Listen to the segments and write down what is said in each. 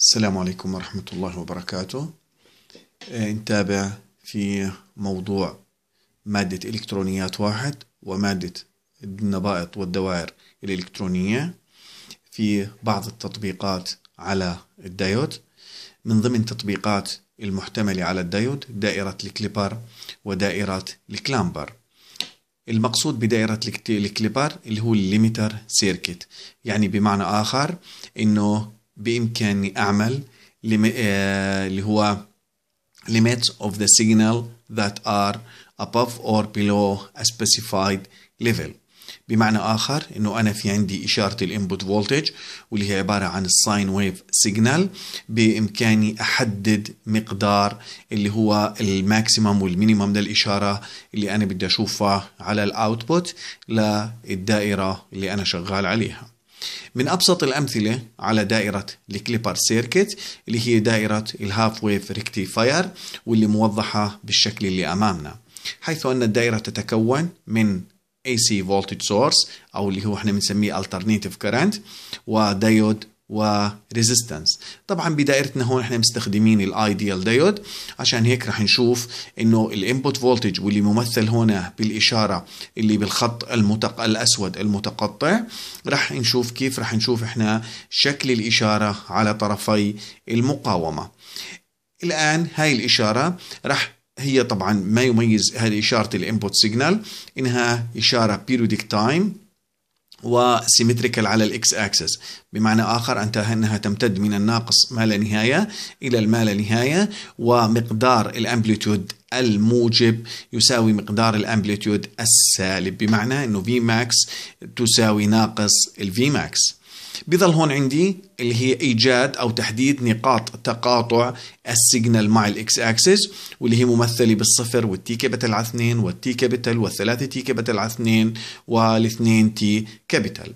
السلام عليكم ورحمة الله وبركاته إيه، نتابع في موضوع مادة إلكترونيات واحد ومادة النبائط والدوائر الإلكترونية في بعض التطبيقات على الدايود من ضمن تطبيقات المحتملة على الدايود دائرة الكليبر ودائرة الكلامبر المقصود بدائرة الكليبر اللي هو الليميتر سيركت يعني بمعنى آخر إنه بإمكاني أعمل آه، اللي هو limits of the signal that are above or below a specified level بمعنى آخر إنه أنا في عندي إشارة الإنبوت فولتج واللي هي عبارة عن الساين ويف سيجنال بإمكاني أحدد مقدار اللي هو الماكسيمم والمينيمم للإشارة اللي أنا بدي أشوفها على الأوتبوت للدائرة اللي أنا شغال عليها من أبسط الأمثلة على دائرة الكليبر سيركت اللي هي دائرة الهاف ويف ريكتيفاير واللي موضحة بالشكل اللي أمامنا حيث أن الدائرة تتكون من AC voltage source أو اللي هو احنا بنسميه alternative current وديود وريزيستنس طبعا بدائرتنا هون احنا مستخدمين الايديال دايود عشان هيك رح نشوف انه الانبوت فولتج واللي ممثل هنا بالاشاره اللي بالخط المتق... الاسود المتقطع رح نشوف كيف رح نشوف احنا شكل الاشاره على طرفي المقاومه الان هاي الاشاره رح هي طبعا ما يميز هذه اشاره الانبوت سيجنال انها اشاره بيريودك تايم وسيمتريكال على الاكس اكسس بمعنى اخر انها تمتد من الناقص ما لا نهايه الى ما لا نهايه ومقدار الامبليتود الموجب يساوي مقدار الامبليتود السالب بمعنى انه في ماكس تساوي ناقص الفي ماكس بيظل هون عندي اللي هي ايجاد او تحديد نقاط تقاطع السيجنال مع الاكس اكسس واللي هي ممثله بالصفر والتي كابيتال على 2 والتي كابيتال والثلاثه تي كابيتال على 2 والاثنين تي كابيتال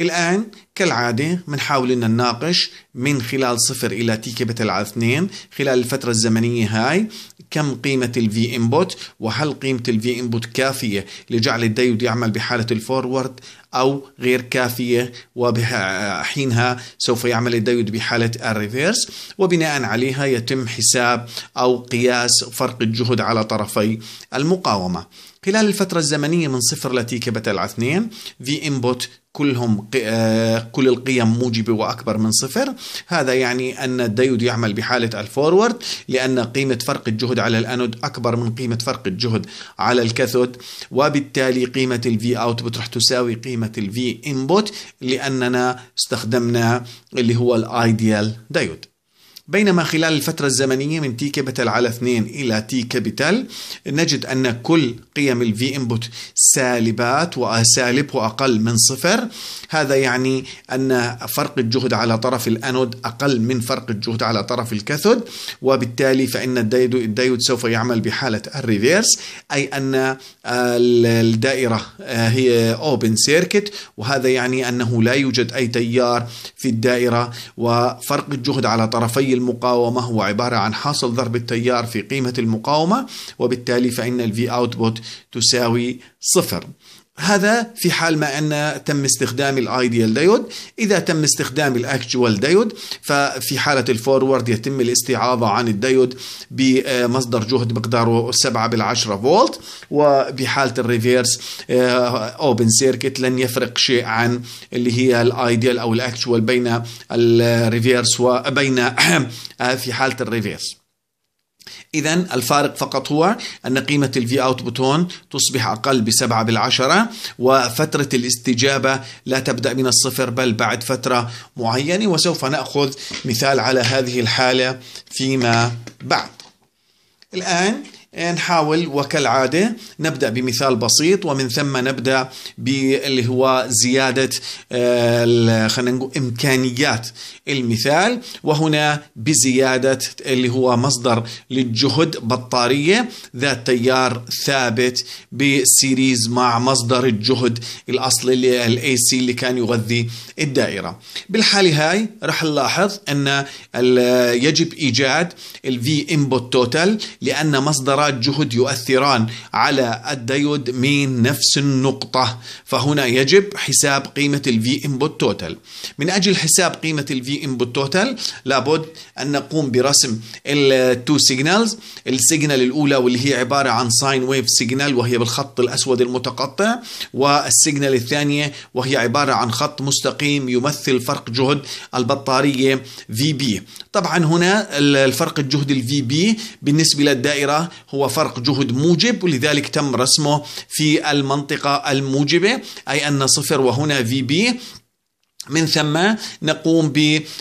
الان كالعادة بنحاول إن نناقش من خلال صفر إلى تي كابيتال على اثنين خلال الفترة الزمنية هاي كم قيمة الفي انبوت وهل قيمة الفي انبوت كافية لجعل الديود يعمل بحالة الفورورد أو غير كافية وحينها سوف يعمل الديود بحالة الريفيرس وبناء عليها يتم حساب أو قياس فرق الجهد على طرفي المقاومة خلال الفترة الزمنية من صفر لتي كابيتال على اثنين في انبوت كلهم آه، كل القيم موجبة وأكبر من صفر هذا يعني أن الديود يعمل بحالة الفورورد لأن قيمة فرق الجهد على الأنود أكبر من قيمة فرق الجهد على الكاثود وبالتالي قيمة الفي أوت بتروح تساوي قيمة الفي انبوت لأننا استخدمنا اللي هو الايديال دايود بينما خلال الفترة الزمنية من تي كابيتال على 2 إلى تي كابيتال نجد أن كل قيم الفي انبوت سالبات وسالب وأقل من صفر هذا يعني أن فرق الجهد على طرف الأنود أقل من فرق الجهد على طرف الكاثود وبالتالي فإن الدايود سوف يعمل بحالة الريفيرس أي أن آه، الدائرة آه، هي أوبن سيركت وهذا يعني أنه لا يوجد أي تيار في الدائرة وفرق الجهد على طرفي المقاومة هو عبارة عن حاصل ضرب التيار في قيمة المقاومة وبالتالي فإن الـ V output تساوي صفر هذا في حال ما أن تم استخدام الايديال دايود إذا تم استخدام الاكتوال دايود ففي حالة الفورورد يتم الاستعاضة عن الدايود بمصدر جهد مقداره 7 بالعشرة فولت وبحالة الريفيرس اوبن آه، سيركت لن يفرق شيء عن اللي هي الايديال أو الاكتوال بين الريفيرس وبين آه، في حالة الريفيرس إذا الفارق فقط هو أن قيمة الفي اوتبوت هون تصبح أقل بسبعة بالعشرة وفترة الاستجابة لا تبدأ من الصفر بل بعد فترة معينة وسوف نأخذ مثال على هذه الحالة فيما بعد الآن نحاول وكالعادة نبدأ بمثال بسيط ومن ثم نبدأ باللي هو زيادة آه، خلينا نقول إمكانيات المثال وهنا بزيادة اللي هو مصدر للجهد بطارية ذات تيار ثابت بسيريز مع مصدر الجهد الأصلي الاي سي اللي كان يغذي الدائرة بالحالة هاي رح نلاحظ أن يجب إيجاد الفي انبوت توتال لأن مصدر وإبذال جهد يؤثران على الديود من نفس النقطة فهنا يجب حساب قيمة الفي انبوت توتال من أجل حساب قيمة الفي انبوت توتال لابد أن نقوم برسم التو سيجنالز السيجنال الأولى واللي هي عبارة عن ساين ويف سيجنال وهي بالخط الأسود المتقطع والسيجنال الثانية وهي عبارة عن خط مستقيم يمثل فرق جهد البطارية في بي طبعا هنا الفرق الجهد الفي بي بالنسبة للدائرة هو هو فرق جهد موجب ولذلك تم رسمه في المنطقة الموجبة أي أن صفر وهنا في بي من ثم نقوم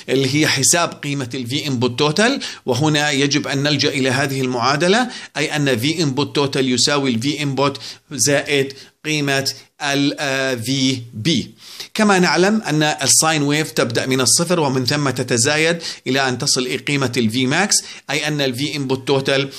اللي هي حساب قيمة الفي انبوت توتال وهنا يجب أن نلجأ إلى هذه المعادلة أي أن في انبوت توتال يساوي الفي انبوت زائد قيمة الفي بي كما نعلم أن الساين ويف تبدأ من الصفر ومن ثم تتزايد إلى أن تصل الى قيمة الفي ماكس أي أن الفي انبوت توتال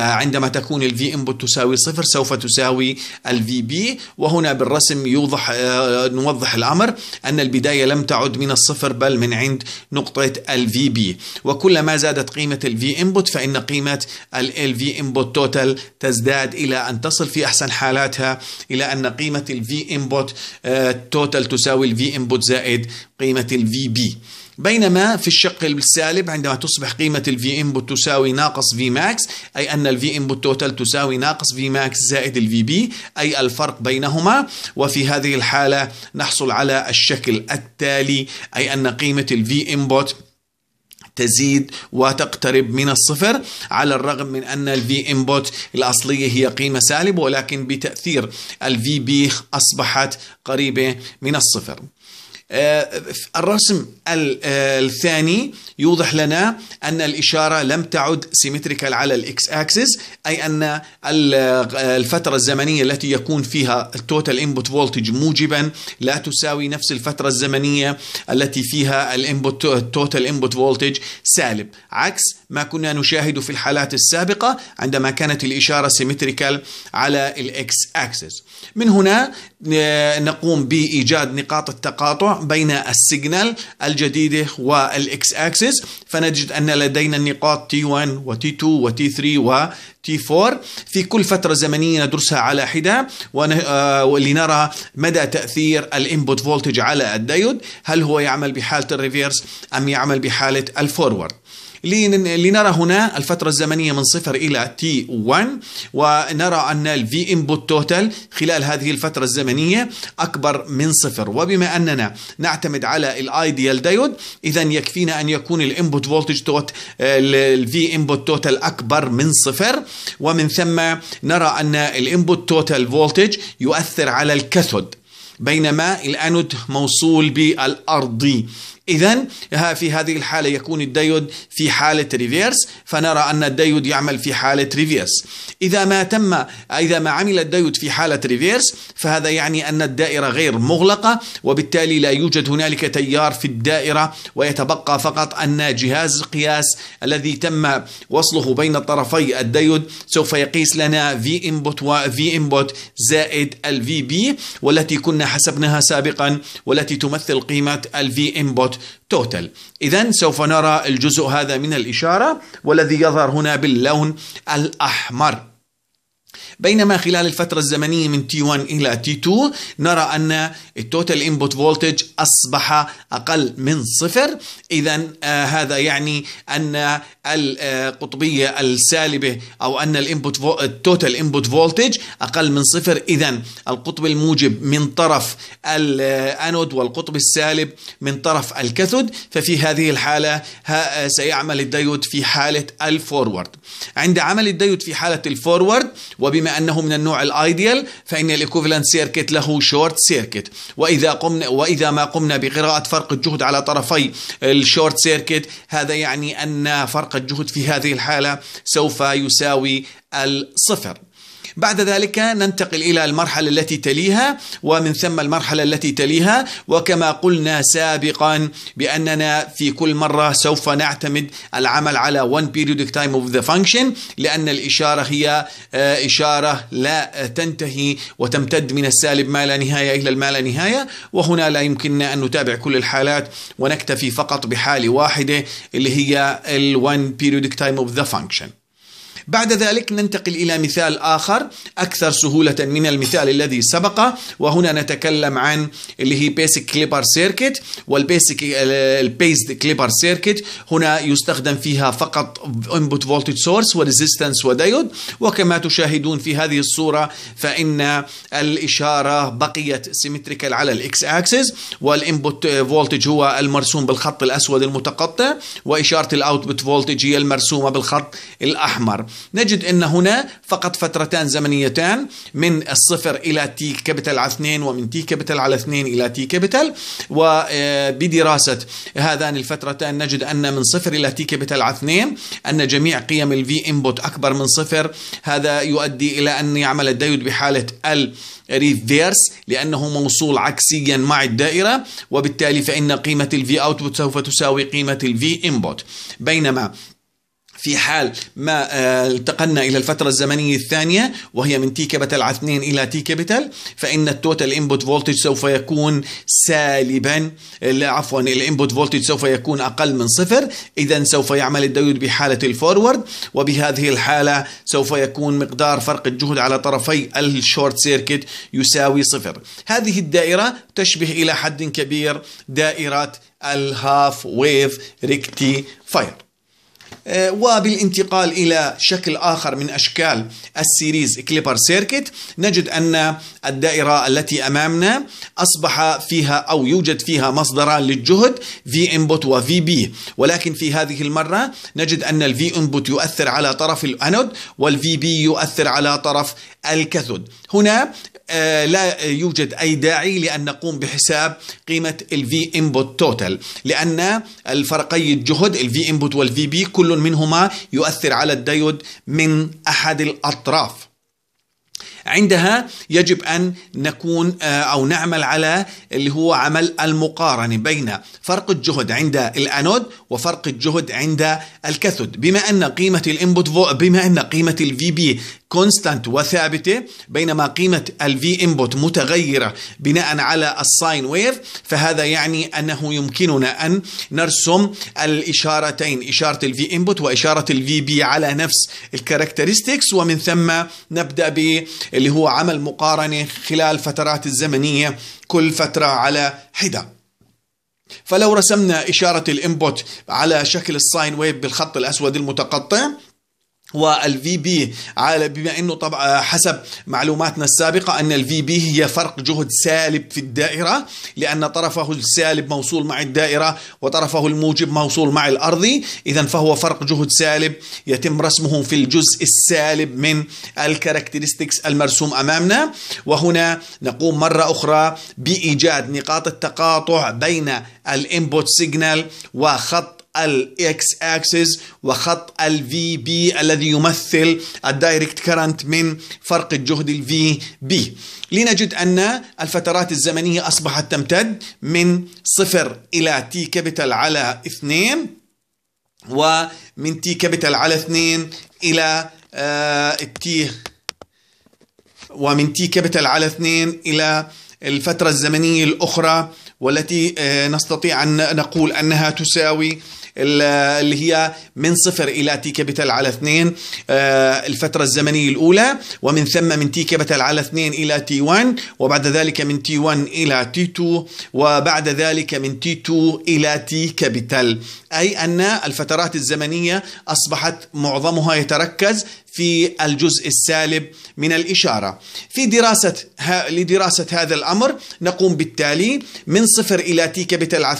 عندما تكون الفي انبوت تساوي صفر سوف تساوي الفي بي وهنا بالرسم يوضح آه، نوضح الأمر أن البداية لم تعد من الصفر بل من عند نقطة الفي بي وكلما زادت قيمة الفي انبوت فإن قيمة الفي انبوت توتال تزداد إلى أن تصل في أحسن حالاتها إلى أن قيمة V انبوت التوتال آه، تساوي V انبوت زائد قيمة الفي بي بينما في الشق السالب عندما تصبح قيمة V انبوت تساوي ناقص V ماكس أي أن V انبوت توتال تساوي ناقص V ماكس زائد الفي بي أي الفرق بينهما وفي هذه الحالة نحصل على الشكل التالي أي أن قيمة V انبوت تزيد وتقترب من الصفر على الرغم من أن الفي انبوت الأصلية هي قيمة سالبة ولكن بتأثير الفي بي أصبحت قريبة من الصفر آه، الرسم آه، الثاني يوضح لنا أن الإشارة لم تعد سيمتريكال على الإكس أكسس أي أن آه، الفترة الزمنية التي يكون فيها التوتال إنبوت فولتج موجبا لا تساوي نفس الفترة الزمنية التي فيها الإنبوت التوتال إنبوت فولتج سالب عكس ما كنا نشاهد في الحالات السابقة عندما كانت الإشارة سيمتريكال على الإكس أكسس من هنا آه، نقوم بإيجاد نقاط التقاطع بين السيجنال الجديدة والإكس أكسس فنجد أن لدينا النقاط T1 و T2 و T3 و T4 في كل فترة زمنية ندرسها على حدة ولنرى آه، مدى تأثير الإنبوت فولتج على الديود هل هو يعمل بحالة الريفيرس أم يعمل بحالة الفورورد لنرى هنا الفترة الزمنية من صفر إلى تي 1 ونرى أن V انبوت توتال خلال هذه الفترة الزمنية أكبر من صفر وبما أننا نعتمد على الايديال Diode إذا يكفينا أن يكون الانبوت فولتج توت V انبوت توتال أكبر من صفر ومن ثم نرى أن الانبوت توتال فولتج يؤثر على الكاثود بينما الانود موصول بالارضي إذا في هذه الحالة يكون الديود في حالة ريفيرس فنرى أن الديود يعمل في حالة ريفيرس إذا ما تم إذا ما عمل الديود في حالة ريفيرس فهذا يعني أن الدائرة غير مغلقة وبالتالي لا يوجد هنالك تيار في الدائرة ويتبقى فقط أن جهاز القياس الذي تم وصله بين طرفي الديود سوف يقيس لنا في انبوت وفي انبوت زائد ال بي والتي كنا حسبناها سابقا والتي تمثل قيمة ال انبوت توتال إذا سوف نرى الجزء هذا من الإشارة والذي يظهر هنا باللون الأحمر بينما خلال الفترة الزمنية من تي 1 إلى تي 2 نرى أن التوتال انبوت فولتج أصبح أقل من صفر إذا آه هذا يعني أن القطبية آه، السالبة أو أن الانبوت التوتال انبوت فولتج أقل من صفر إذا القطب الموجب من طرف الأنود والقطب السالب من طرف الكاثود ففي هذه الحالة آه، سيعمل الديود في حالة الفورورد عند عمل الديود في حالة الفورورد و وبما أنه من النوع الأيديال فإن الإكوفلنت سيركت له شورت سيركت وإذا قمنا وإذا ما قمنا بقراءة فرق الجهد على طرفي الشورت سيركت هذا يعني أن فرق الجهد في هذه الحالة سوف يساوي الصفر بعد ذلك ننتقل إلى المرحلة التي تليها ومن ثم المرحلة التي تليها وكما قلنا سابقا بأننا في كل مرة سوف نعتمد العمل على one periodic time of the function لأن الإشارة هي آه، إشارة لا تنتهي وتمتد من السالب ما لا نهاية إلى ما لا نهاية وهنا لا يمكننا أن نتابع كل الحالات ونكتفي فقط بحالة واحدة اللي هي ال one periodic time of the function بعد ذلك ننتقل إلى مثال آخر أكثر سهولة من المثال الذي سبق وهنا نتكلم عن اللي هي بيسك كليبر سيركت والبيسك Based كليبر سيركت هنا يستخدم فيها فقط انبوت فولتج سورس وريزيستنس وديود وكما تشاهدون في هذه الصورة فإن الإشارة بقيت سيمتريكال على الإكس أكسس والانبوت فولتج هو المرسوم بالخط الأسود المتقطع وإشارة الأوتبوت فولتج هي المرسومة بالخط الأحمر نجد أن هنا فقط فترتان زمنيتان من الصفر إلى تي كابيتال على اثنين ومن تي كابيتال على اثنين إلى تي كابيتال وبدراسة آه، هذان الفترتان نجد أن من صفر إلى تي كابيتال على اثنين أن جميع قيم الفي انبوت أكبر من صفر هذا يؤدي إلى أن يعمل الديود بحالة ال ريفيرس لأنه موصول عكسيا مع الدائرة وبالتالي فإن قيمة الفي اوتبوت سوف تساوي قيمة الفي انبوت بينما في حال ما انتقلنا آه، الى الفتره الزمنيه الثانيه وهي من تي كابيتال على 2 الى تي كابيتال فان التوتال انبوت فولتج سوف يكون سالبا عفوا الانبوت فولتج سوف يكون اقل من صفر اذا سوف يعمل الديود بحاله الفورورد وبهذه الحاله سوف يكون مقدار فرق الجهد على طرفي الشورت سيركت يساوي صفر هذه الدائره تشبه الى حد كبير دائره الهاف ويف ريكتي فاير آه، وبالانتقال إلى شكل آخر من أشكال السيريز كليبر سيركت نجد أن الدائرة التي أمامنا أصبح فيها أو يوجد فيها مصدران للجهد في انبوت وفي بي ولكن في هذه المرة نجد أن الفي انبوت يؤثر على طرف الأنود والفي بي يؤثر على طرف الكاثود هنا آه، لا يوجد أي داعي لأن نقوم بحساب قيمة الفي انبوت توتال لأن الفرقي الجهد الفي انبوت والفي بي كل منهما يؤثر على الديود من أحد الأطراف عندها يجب أن نكون آه، أو نعمل على اللي هو عمل المقارنة بين فرق الجهد عند الأنود وفرق الجهد عند الكاثود بما أن قيمة الإنبوت بما أن قيمة الفي بي كونستانت وثابتة بينما قيمة الفي انبوت متغيرة بناء على الساين ويف فهذا يعني أنه يمكننا أن نرسم الإشارتين إشارة الفي انبوت وإشارة الفي بي على نفس الكاركترستكس ومن ثم نبدأ ب اللي هو عمل مقارنة خلال فترات الزمنية كل فترة على حدة فلو رسمنا إشارة الإنبوت على شكل الساين ويف بالخط الأسود المتقطع والفي بي على بما انه طبعا حسب معلوماتنا السابقه ان الفي بي هي فرق جهد سالب في الدائره لان طرفه السالب موصول مع الدائره وطرفه الموجب موصول مع الارضي اذا فهو فرق جهد سالب يتم رسمه في الجزء السالب من الكاركترستكس المرسوم امامنا وهنا نقوم مره اخرى بايجاد نقاط التقاطع بين الانبوت سيجنال وخط الاكس اكسس وخط الفي بي الذي يمثل الدايركت كرنت من فرق الجهد الفي بي لنجد ان الفترات الزمنيه اصبحت تمتد من صفر الى تي كابيتال على اثنين ومن تي كابيتال على اثنين الى تي ومن تي كابيتال على اثنين الى الفترة الزمنية الأخرى والتي آه، نستطيع أن نقول أنها تساوي اللي هي من صفر إلى تي كابيتال على 2 آه، الفترة الزمنية الأولى ومن ثم من تي كابيتال على 2 إلى تي 1 وبعد ذلك من تي 1 إلى تي 2 وبعد ذلك من تي 2 إلى تي كابيتال أي أن الفترات الزمنية أصبحت معظمها يتركز في الجزء السالب من الإشارة في دراسة ها لدراسة هذا الأمر نقوم بالتالي من صفر إلى تي كابيتال على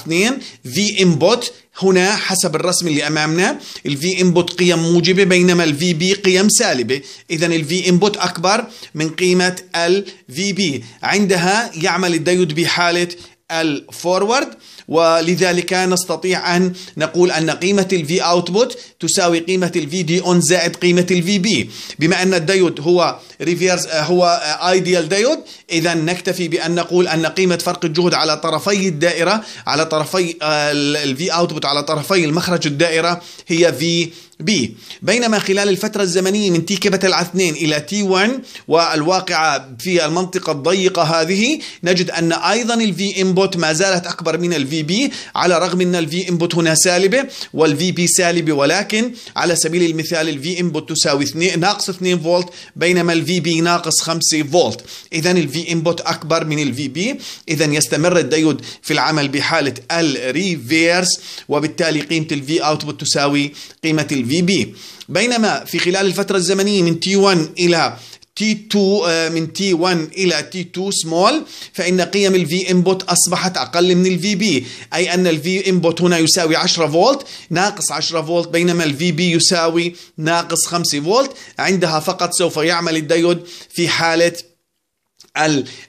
في إنبوت هنا حسب الرسم اللي امامنا الفي انبوت قيم موجبه بينما الفي بي قيم سالبه اذا الفي انبوت اكبر من قيمه الفي بي عندها يعمل الديود بحاله الفورورد ولذلك نستطيع أن نقول أن قيمة الفي اوتبوت تساوي قيمة الفي دي اون زائد قيمة الفي بي بما أن الديود هو ريفيرز هو ايديال ديود إذا نكتفي بأن نقول أن قيمة فرق الجهد على طرفي الدائرة على طرفي آه، الفي اوتبوت على طرفي المخرج الدائرة هي في بي بينما خلال الفترة الزمنية من تي كابيتال على 2 إلى تي 1 والواقعة في المنطقة الضيقة هذه نجد أن أيضا الفي انبوت ما زالت أكبر من الفي الفي بي على الرغم ان الفي انبوت هنا سالبه والفي بي سالبه ولكن على سبيل المثال الفي انبوت تساوي ناقص 2 فولت بينما الفي بي ناقص 5 فولت اذا الفي انبوت اكبر من الفي بي اذا يستمر الديود في العمل بحاله الريفيرس وبالتالي قيمه الفي اوتبوت تساوي قيمه الفي بي بينما في خلال الفتره الزمنيه من تي 1 الى T2 uh, من T1 إلى T2 small فإن قيم ال V input أصبحت أقل من ال VB أي أن ال V input هنا يساوي 10 فولت ناقص 10 فولت بينما ال VB يساوي ناقص 5 فولت عندها فقط سوف يعمل الديود في حالة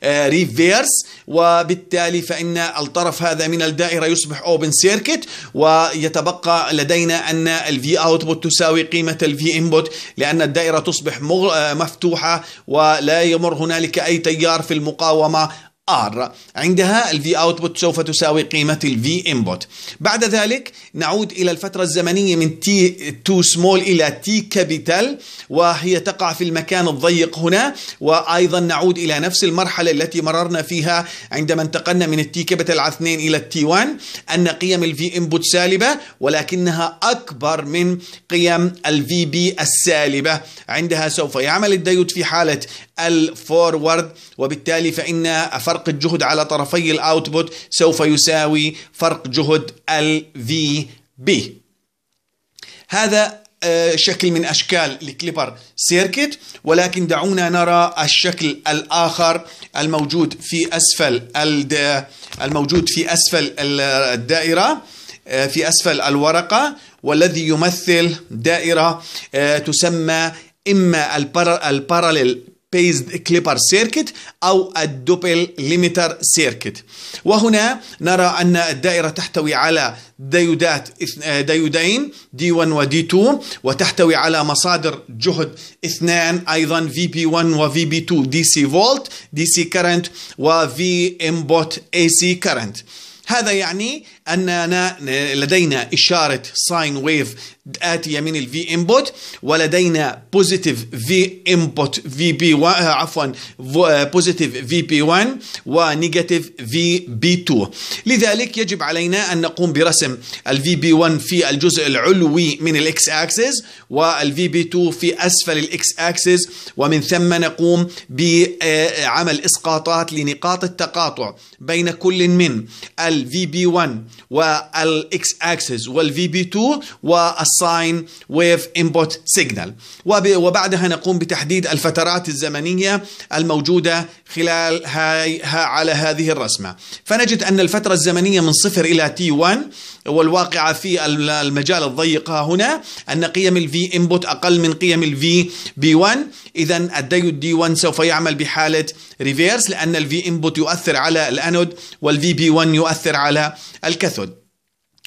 الريفيرس وبالتالي فإن الطرف هذا من الدائرة يصبح أوبن سيركت ويتبقى لدينا أن الفي أوتبوت تساوي قيمة الفي إنبوت لأن الدائرة تصبح مفتوحة ولا يمر هنالك أي تيار في المقاومة R عندها V output سوف تساوي قيمة V input بعد ذلك نعود إلى الفترة الزمنية من t to small إلى T capital وهي تقع في المكان الضيق هنا وأيضا نعود إلى نفس المرحلة التي مررنا فيها عندما انتقلنا من T capital على 2 إلى t 1 أن قيم V input سالبة ولكنها أكبر من قيم الفي بي السالبة عندها سوف يعمل الديود في حالة الفورورد وبالتالي فإن فرق فرق الجهد على طرفي الاوتبوت سوف يساوي فرق جهد ال في بي هذا آه، شكل من اشكال الكليبر سيركت ولكن دعونا نرى الشكل الاخر الموجود في اسفل الموجود في اسفل الدائره آه، في اسفل الورقه والذي يمثل دائره آه، تسمى اما الباراليل بيزد كليبر سيركت أو الدوبل limiter سيركت وهنا نرى أن الدائرة تحتوي على ديودات آه، ديودين دي 1 ودي 2 وتحتوي على مصادر جهد اثنان أيضا في بي 1 وفي بي 2 دي سي فولت دي سي كرنت وفي امبوت اي سي كرنت هذا يعني أننا لدينا إشارة ساين ويف آتية من الفي انبوت ولدينا بوزيتيف في انبوت في بي عفوا بوزيتيف في بي 1 ونيجاتيف في بي 2 لذلك يجب علينا أن نقوم برسم الفي بي 1 في الجزء العلوي من الاكس اكسس والفي بي 2 في أسفل الاكس اكسس ومن ثم نقوم بعمل إسقاطات لنقاط التقاطع بين كل من الفي بي 1 والاكس اكسس والفي بي 2 والساين ويف انبوت سيجنال وبعدها نقوم بتحديد الفترات الزمنيه الموجوده خلال هاي على هذه الرسمه فنجد ان الفتره الزمنيه من صفر الى تي 1 والواقعة في المجال الضيق هنا أن قيم V انبوت أقل من قيم V بي 1 إذا الديود دي 1 سوف يعمل بحالة ريفيرس لأن V انبوت يؤثر على الأنود V بي 1 يؤثر على الكاثود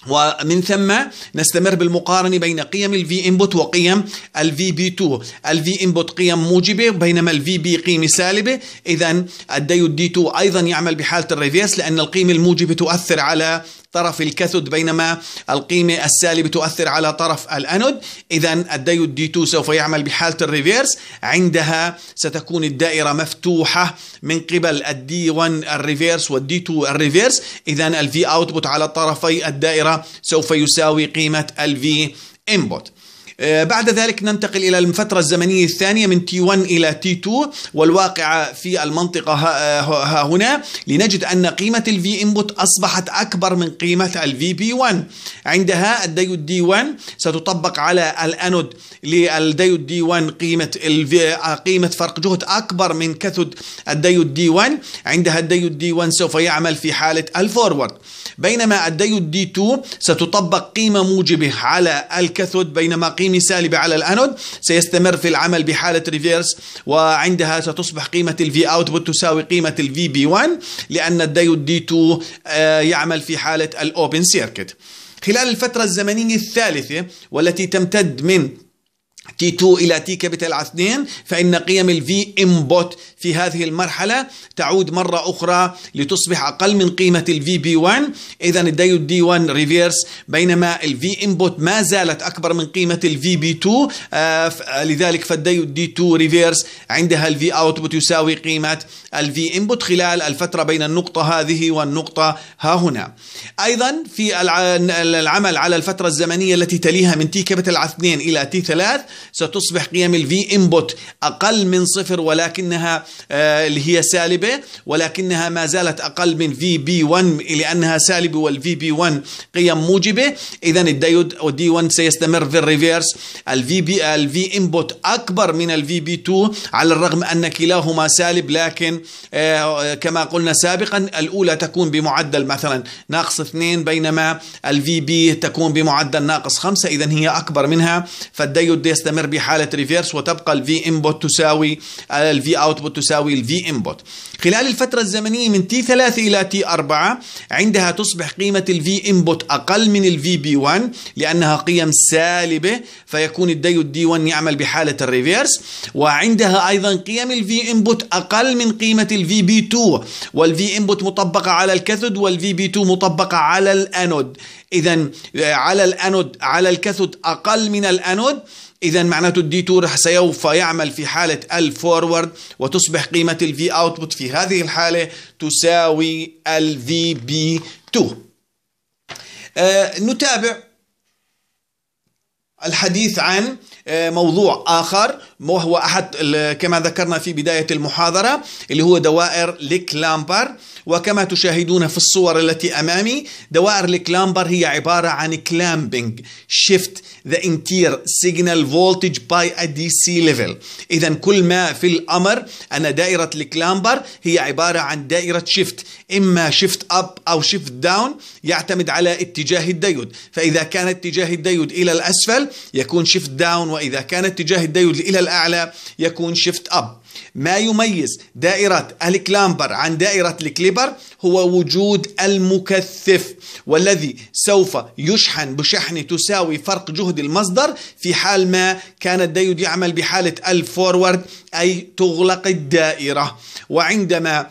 ومن ثم نستمر بالمقارنة بين قيم V انبوت وقيم V بي 2 V انبوت قيم موجبة بينما V بي قيمة سالبة إذا الديود دي 2 أيضا يعمل بحالة الريفيرس لأن القيمة الموجبة تؤثر على طرف الكاثود بينما القيمة السالبة تؤثر على طرف الأنود إذا الديود دي 2 سوف يعمل بحالة الريفيرس عندها ستكون الدائرة مفتوحة من قبل الدي 1 الريفيرس والدي 2 الريفيرس إذا الفي أوتبوت على طرفي الدائرة سوف يساوي قيمة الفي انبوت آه، بعد ذلك ننتقل إلى الفترة الزمنية الثانية من تي 1 إلى تي 2 والواقعة في المنطقة آه، ها هنا لنجد أن قيمة الفي انبوت أصبحت أكبر من قيمة الفي بي 1 عندها الديود دي 1 ستطبق على الأنود للديود دي 1 قيمة آه، قيمة فرق جهد أكبر من كثد الديود دي 1 عندها الديود دي 1 سوف يعمل في حالة الفورورد بينما الديود دي 2 ستطبق قيمة موجبة على الكثد بينما قيمة قيمة سالبة على الأنود سيستمر في العمل بحالة ريفيرس وعندها ستصبح قيمة الفي اوتبوت تساوي قيمة الفي بي 1 لأن الديود دي 2 يعمل في حالة الأوبن سيركت خلال الفترة الزمنية الثالثة والتي تمتد من تي 2 إلى تي كابيتال على 2 فإن قيم الفي انبوت في هذه المرحلة تعود مرة أخرى لتصبح أقل من قيمة الفي بي 1 إذا الديود دي 1 ريفيرس بينما الفي انبوت ما زالت أكبر من قيمة الفي بي 2 آه لذلك فالديود دي 2 ريفيرس عندها الفي اوتبوت يساوي قيمة الفي انبوت خلال الفترة بين النقطة هذه والنقطة ها هنا أيضا في العمل على الفترة الزمنية التي تليها من تي كابيتال على 2 إلى تي 3 ستصبح قيم الفي انبوت أقل من صفر ولكنها آه، اللي هي سالبة ولكنها ما زالت أقل من في بي 1 لأنها سالبة والفي بي 1 قيم موجبة إذا الديود أو دي 1 سيستمر في الريفيرس الفي بي الفي انبوت أكبر من الفي بي 2 على الرغم أن كلاهما سالب لكن آه، كما قلنا سابقا الأولى تكون بمعدل مثلا ناقص 2 بينما الفي بي تكون بمعدل ناقص 5 إذا هي أكبر منها فالديود يستمر بحالة ريفيرس وتبقى v انبوت تساوي v اوتبوت تساوي v انبوت خلال الفترة الزمنية من تي 3 إلى تي 4 عندها تصبح قيمة v انبوت أقل من الفي بي 1 لأنها قيم سالبة فيكون الديود d 1 يعمل بحالة الريفيرس وعندها أيضا قيم v انبوت أقل من قيمة الفي بي 2 v انبوت مطبقة على الكاثود والفي بي 2 مطبقة على الأنود إذا آه، على الأنود على الكاثود أقل من الأنود إذا معناته الديتور سوف يعمل في حالة ال forward وتصبح قيمة ال V في هذه الحالة تساوي ال VB2 آه، نتابع الحديث عن آه، موضوع آخر وهو أحد كما ذكرنا في بداية المحاضرة اللي هو دوائر الكلامبر وكما تشاهدون في الصور التي أمامي دوائر الكلامبر هي عبارة عن clamping شيفت ذا انتير signal فولتج باي دي سي ليفل إذا كل ما في الأمر أن دائرة الكلامبر هي عبارة عن دائرة شيفت إما شيفت اب أو شيفت داون يعتمد على اتجاه الديود فإذا كان اتجاه الديود إلى الأسفل يكون شيفت داون وإذا كان اتجاه الديود إلى الأسفل الأعلى يكون شيفت أب ما يميز دائرة الكلامبر عن دائرة الكليبر هو وجود المكثف والذي سوف يشحن بشحنة تساوي فرق جهد المصدر في حال ما كان الديود يعمل بحالة الفورورد أي تغلق الدائرة وعندما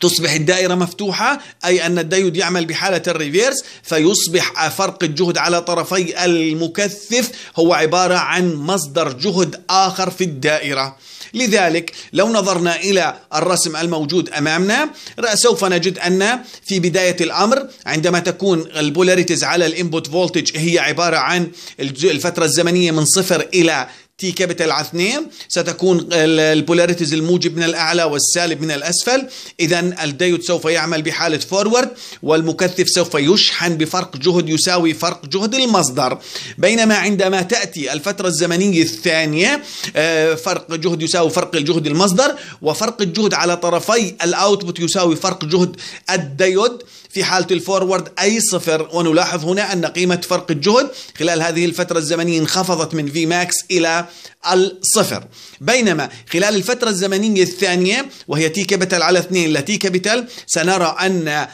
تصبح الدائرة مفتوحة أي أن الديود يعمل بحالة الريفيرس فيصبح فرق الجهد على طرفي المكثف هو عبارة عن مصدر جهد آخر في الدائرة لذلك لو نظرنا إلى الرسم الموجود أمامنا سوف نجد أن في بداية الأمر عندما تكون البولاريتيز على الانبوت فولتج هي عبارة عن الفترة الزمنية من صفر إلى تي كابيتال على 2 ستكون البولاريتيز الموجب من الأعلى والسالب من الأسفل إذا الديود سوف يعمل بحالة فورورد والمكثف سوف يشحن بفرق جهد يساوي فرق جهد المصدر بينما عندما تأتي الفترة الزمنية الثانية آه، فرق جهد يساوي فرق الجهد المصدر وفرق الجهد على طرفي الأوتبوت يساوي فرق جهد الديود في حالة الفورورد أي صفر ونلاحظ هنا أن قيمة فرق الجهد خلال هذه الفترة الزمنية انخفضت من في ماكس إلى الصفر بينما خلال الفترة الزمنية الثانية وهي تي كابيتال على 2 إلى تي كابيتال سنرى أن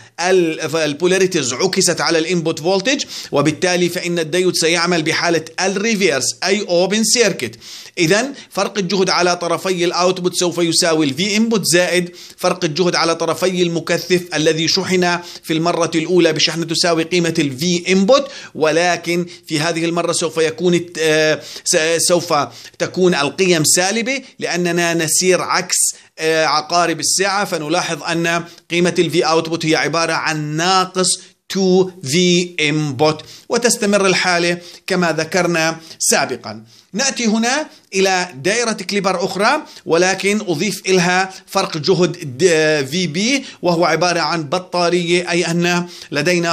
البولاريتيز عكست على الانبوت فولتج وبالتالي فإن الديود سيعمل بحالة الريفيرس أي أوبن سيركت إذا فرق الجهد على طرفي الأوتبوت سوف يساوي الفي انبوت زائد فرق الجهد على طرفي المكثف الذي شحن في المرة الأولى بشحنة تساوي قيمة الفي انبوت ولكن في هذه المرة سوف يكون آه، سوف تكون القيم سالبة لأننا نسير عكس آه، عقارب الساعة فنلاحظ أن قيمة الفي اوتبوت هي عبارة عن ناقص 2 V input وتستمر الحالة كما ذكرنا سابقا نأتي هنا إلى دائرة كليبر أخرى ولكن أضيف إلها فرق جهد في بي آه، وهو عبارة عن بطارية أي أن لدينا